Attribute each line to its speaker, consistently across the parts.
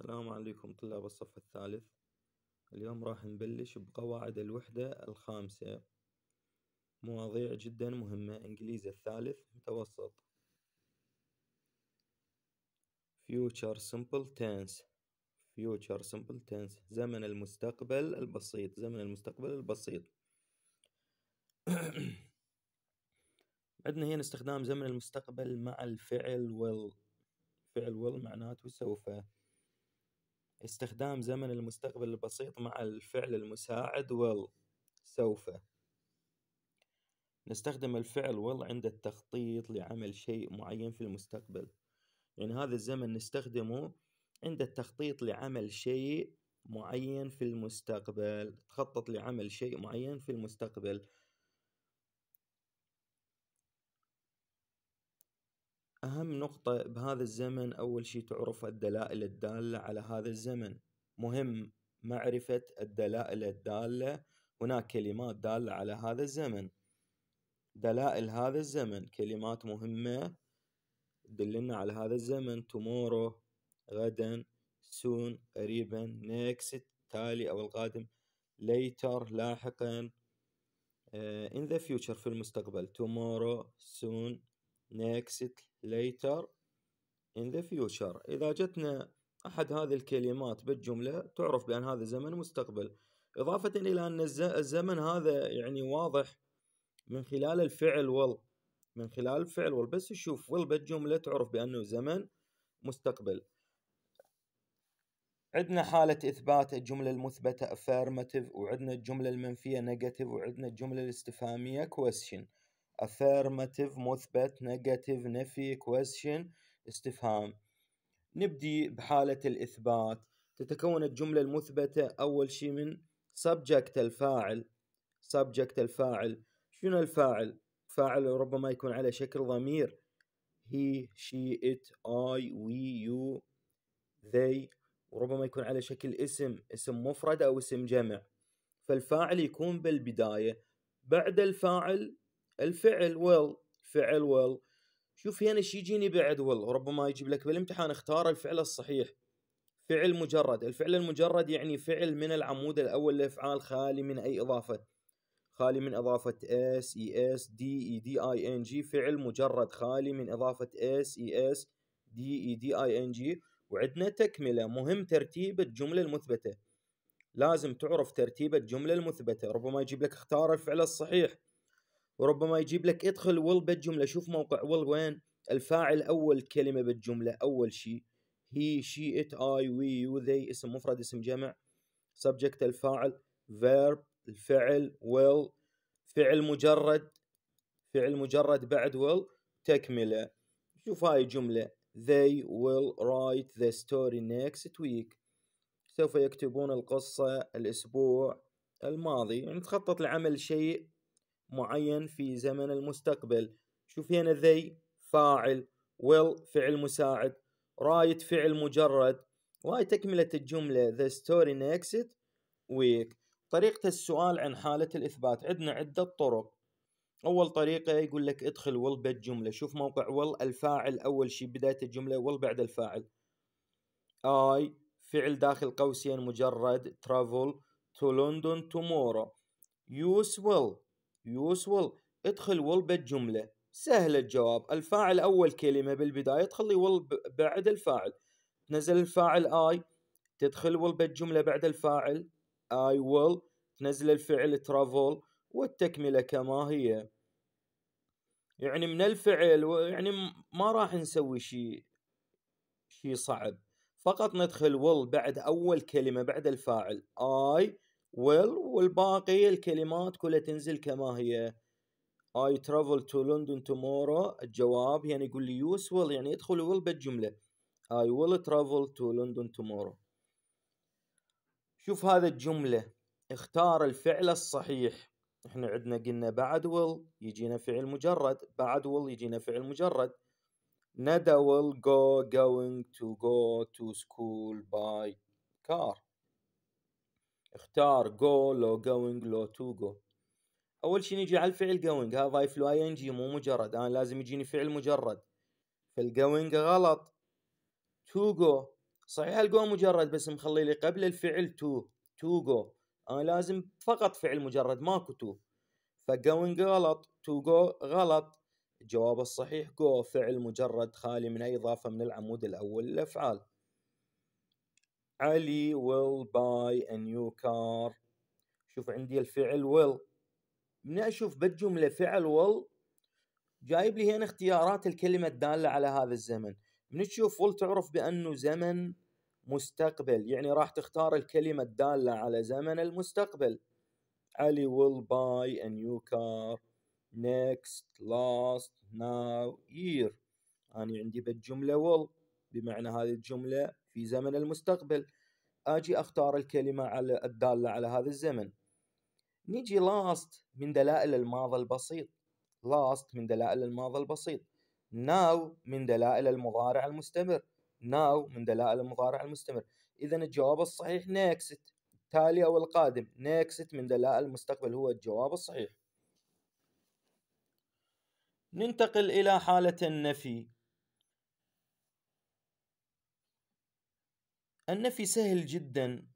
Speaker 1: السلام عليكم طلاب الصف الثالث اليوم راح نبلش بقواعد الوحدة الخامسة مواضيع جدا مهمة انجليزي الثالث متوسط future simple tense future simple tense زمن المستقبل البسيط زمن المستقبل البسيط عندنا هنا استخدام زمن المستقبل مع الفعل will فعل will معناته سوف استخدام زمن المستقبل البسيط مع الفعل المساعد will سوف نستخدم الفعل will عند التخطيط لعمل شيء معين في المستقبل يعني هذا الزمن نستخدمه عند التخطيط لعمل شيء معين في المستقبل تخطط لعمل شيء معين في المستقبل أهم نقطة بهذا الزمن أول شي تعرف الدلائل الدالة على هذا الزمن مهم معرفة الدلائل الدالة هناك كلمات دالة على هذا الزمن دلائل هذا الزمن كلمات مهمة تدلنا على هذا الزمن tomorrow غدا soon قريبا next تالي أو القادم later لاحقا آه، in the future في المستقبل tomorrow soon next later in the future إذا جتنا أحد هذه الكلمات بالجملة تعرف بأن هذا زمن مستقبل إضافة إلى أن الزمن هذا يعني واضح من خلال الفعل will من خلال الفعل will بس تشوف will بالجملة تعرف بأنه زمن مستقبل عندنا حالة إثبات الجملة المثبتة affirmative وعندنا الجملة المنفية negative وعندنا الجملة الاستفهامية question affirmative مثبت negative نفي question استفهام نبدي بحالة الإثبات تتكون الجملة المثبتة أول شيء من subject الفاعل subject الفاعل شنو الفاعل؟ فاعل ربما يكون على شكل ضمير he, she, it, I, we, you, they وربما يكون على شكل اسم اسم مفرد أو اسم جمع فالفاعل يكون بالبداية بعد الفاعل الفعل ويل فعل ويل شوف هنا شي يجيني بعد ويل ربما يجيب لك بالامتحان اختار الفعل الصحيح فعل مجرد الفعل المجرد يعني فعل من العمود الأول لإفعال خالي من أي إضافة خالي من إضافة s e s d e d i n g فعل مجرد خالي من إضافة s e s d e d i n g وعندنا تكملة مهم ترتيب الجملة المثبتة لازم تعرف ترتيب الجملة المثبتة ربما يجيب لك اختار الفعل الصحيح وربما يجيب لك ادخل ويل بالجمله شوف موقع ويل وين الفاعل اول كلمه بالجمله اول شيء هي شي ات اي وي يو ذي اسم مفرد اسم جمع سبجكت الفاعل فيرب الفعل ويل فعل مجرد فعل مجرد بعد ويل تكمله شوف هاي جمله they will write the story next week سوف يكتبون القصة الأسبوع الماضي يعني تخطط لعمل شيء معين في زمن المستقبل شوف هنا ذي فاعل will فعل مساعد رايت فعل مجرد وهاي تكملة الجملة the story next week طريقة السؤال عن حالة الإثبات عندنا عدة طرق أول طريقة يقول لك ادخل will بالجملة شوف موقع will الفاعل أول شيء بداية الجملة will بعد الفاعل I فعل داخل قوسين مجرد travel to London tomorrow use will يوسول ادخل will بالجملة سهل الجواب الفاعل أول كلمة بالبداية تخلي will بعد الفاعل تنزل الفاعل I تدخل will بالجملة بعد الفاعل I will تنزل الفعل travel والتكملة كما هي يعني من الفعل يعني ما راح نسوي شيء شيء صعب فقط ندخل will بعد أول كلمة بعد الفاعل I will والباقي الكلمات كلها تنزل كما هي I travel to London tomorrow الجواب يعني يقول لي يوس ويل يعني يدخل will بالجملة I will travel to London tomorrow شوف هذا الجملة اختار الفعل الصحيح احنا عندنا قلنا بعد will يجينا فعل مجرد بعد will يجينا فعل مجرد ندى will go going to go to school by car اختار جو لو جوينج لو تو جو اول شيء نجي على الفعل جوينج ها ضايف له اي ان جي مو مجرد انا لازم يجيني فعل مجرد فالجوينج غلط تو جو صحيح الجو مجرد بس مخلي لي قبل الفعل تو تو جو انا لازم فقط فعل مجرد ماكو تو فجوينج غلط تو جو غلط الجواب الصحيح جو فعل مجرد خالي من اي اضافه من العمود الاول للافعال علي will buy a new car شوف عندي الفعل will من اشوف بالجملة فعل will جايب لي هنا اختيارات الكلمة الدالة على هذا الزمن من تشوف will تعرف بانه زمن مستقبل يعني راح تختار الكلمة الدالة على زمن المستقبل علي will buy a new car next last now year أنا عندي بالجملة will بمعنى هذه الجملة في زمن المستقبل اجي اختار الكلمه على الداله على هذا الزمن نيجي لاست من دلائل الماضي البسيط لاست من دلائل الماضي البسيط ناو من دلائل المضارع المستمر ناو من دلائل المضارع المستمر اذا الجواب الصحيح نيكست التالي او القادم نيكست من دلائل المستقبل هو الجواب الصحيح ننتقل الى حاله النفي النفي سهل جدا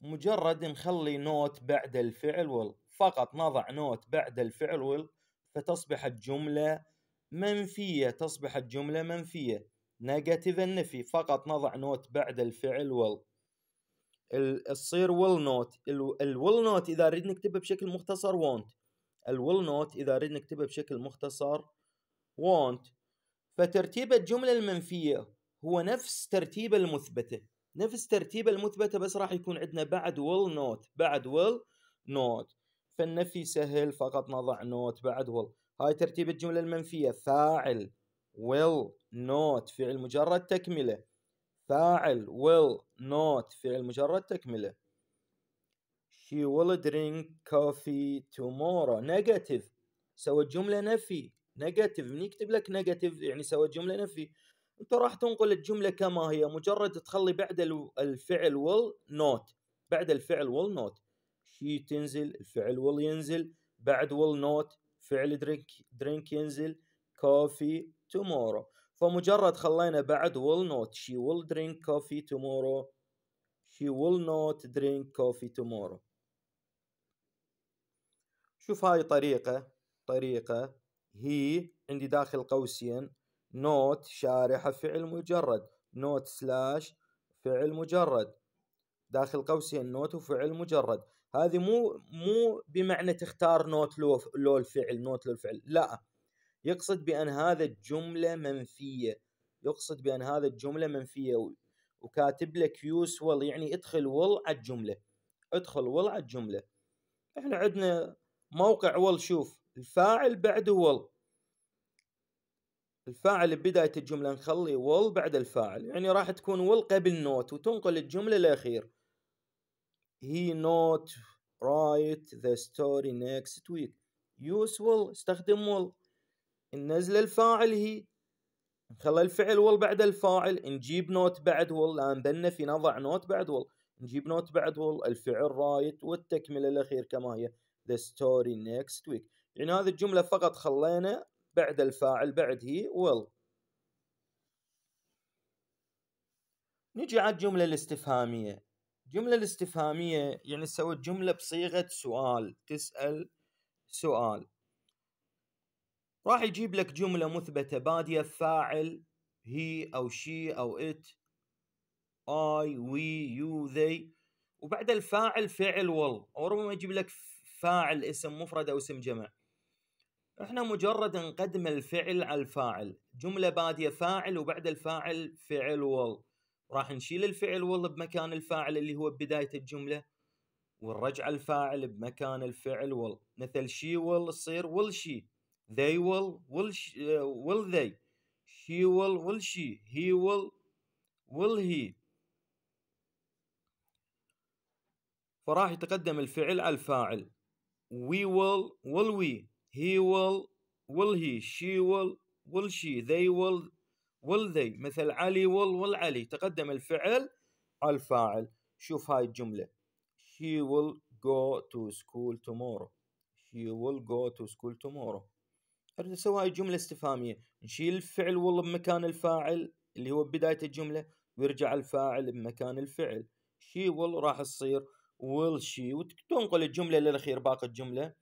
Speaker 1: مجرد نخلي نوت بعد الفعل will فقط نضع نوت بعد الفعل will فتصبح الجملة منفية تصبح الجملة منفية نيجاتيف النفي فقط نضع نوت بعد الفعل will تصير will نوت ال نوت إذا أريد نكتبها بشكل مختصر وونت الول نوت إذا أريد نكتبها بشكل مختصر وونت فترتيب الجملة المنفية هو نفس ترتيب المثبته نفس ترتيب المثبته بس راح يكون عندنا بعد will not بعد will not فالنفي سهل فقط نضع not بعد will هاي ترتيب الجمله المنفيه فاعل will not فعل مجرد تكمله فاعل will not فعل مجرد تكمله she will drink coffee tomorrow negative سوى جملة نفي negative من يكتب لك negative يعني سوى جملة نفي انت راح تنقل الجمله كما هي مجرد تخلي بعد الفعل will not بعد الفعل will not شي تنزل الفعل will ينزل بعد will not فعل drink drink ينزل coffee tomorrow فمجرد خلينا بعد will not she will drink coffee tomorrow she will not drink coffee tomorrow شوف هاي طريقة طريقة هي عندي داخل قوسين نوت شارحة فعل مجرد نوت سلاش فعل مجرد داخل قوسين نوت وفعل مجرد هذه مو مو بمعنى تختار نوت لو لو الفعل نوت لو الفعل لا يقصد بان هذا الجمله منفيه يقصد بان هذا الجمله منفيه وكاتب لك يوس وال يعني ادخل وال على الجمله ادخل وال على الجمله احنا عندنا موقع وال شوف الفاعل بعده وال الفاعل ببداية الجملة نخلي will بعد الفاعل يعني راح تكون will قبل not وتنقل الجملة الأخير he not write the story next week use will استخدم will ننزل الفاعل هي نخلى الفعل will بعد الفاعل نجيب نوت بعد will لأن بنا في نضع نوت بعد will نجيب نوت بعد will الفعل write والتكملة الأخير كما هي the story next week يعني هذه الجملة فقط خلينا بعد الفاعل بعد هي ويل نجي على الجملة الاستفهامية الجملة الاستفهامية يعني سويت جملة بصيغة سؤال تسأل سؤال راح يجيب لك جملة مثبتة بادية فاعل هي أو شي أو إت I we you they وبعد الفاعل فعل will أو ربما يجيب لك فاعل اسم مفرد أو اسم جمع احنا مجرد نقدم الفعل على الفاعل جمله باديه فاعل وبعد الفاعل فعل وال راح نشيل الفعل وال بمكان الفاعل اللي هو بدايه الجمله ونرجع الفاعل بمكان الفعل وال مثل she will تصير will she they will will, she, will they she will will she he will will he فراح يتقدم الفعل على الفاعل we will will we he will will he she will will she they will will they مثل علي will will علي تقدم الفعل على الفاعل شوف هاي الجملة she will go to school tomorrow she will go to school tomorrow اريد اسوي هاي الجملة استفهامية نشيل الفعل will بمكان الفاعل اللي هو بداية الجملة ويرجع الفاعل بمكان الفعل she will راح تصير will she وتنقل الجملة للأخير باقي الجملة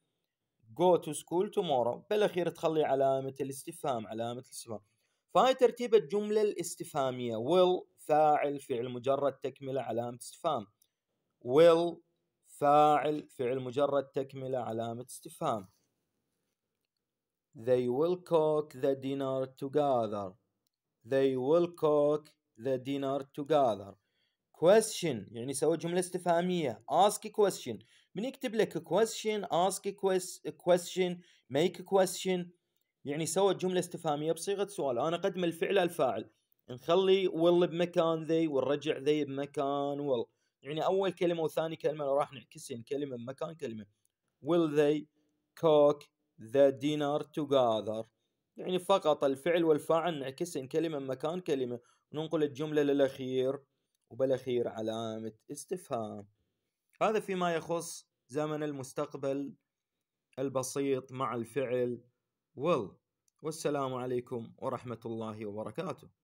Speaker 1: جو تو سكول تومورو بالاخير تخلي علامه الاستفهام علامه الاستفهام فهاي ترتيب الجمله الاستفهاميه will فاعل فعل مجرد تكمله علامه استفهام will فاعل فعل مجرد تكمله علامه استفهام They will cook the dinner together. They will cook the dinner together. Question يعني سوى جملة استفهامية. Ask a question. من يكتب لك question ask question make question يعني سوى جملة استفهامية بصيغة سؤال أنا أقدم الفعل الفاعل نخلي will بمكان ذي ونرجع ذي بمكان will يعني أول كلمة وثاني كلمة راح نعكسين يعني كلمة بمكان كلمة will they cook the dinner together يعني فقط الفعل والفاعل نعكسين يعني كلمة بمكان كلمة وننقل الجملة للأخير وبالأخير علامة استفهام هذا فيما يخص زمن المستقبل البسيط مع الفعل will والسلام عليكم ورحمة الله وبركاته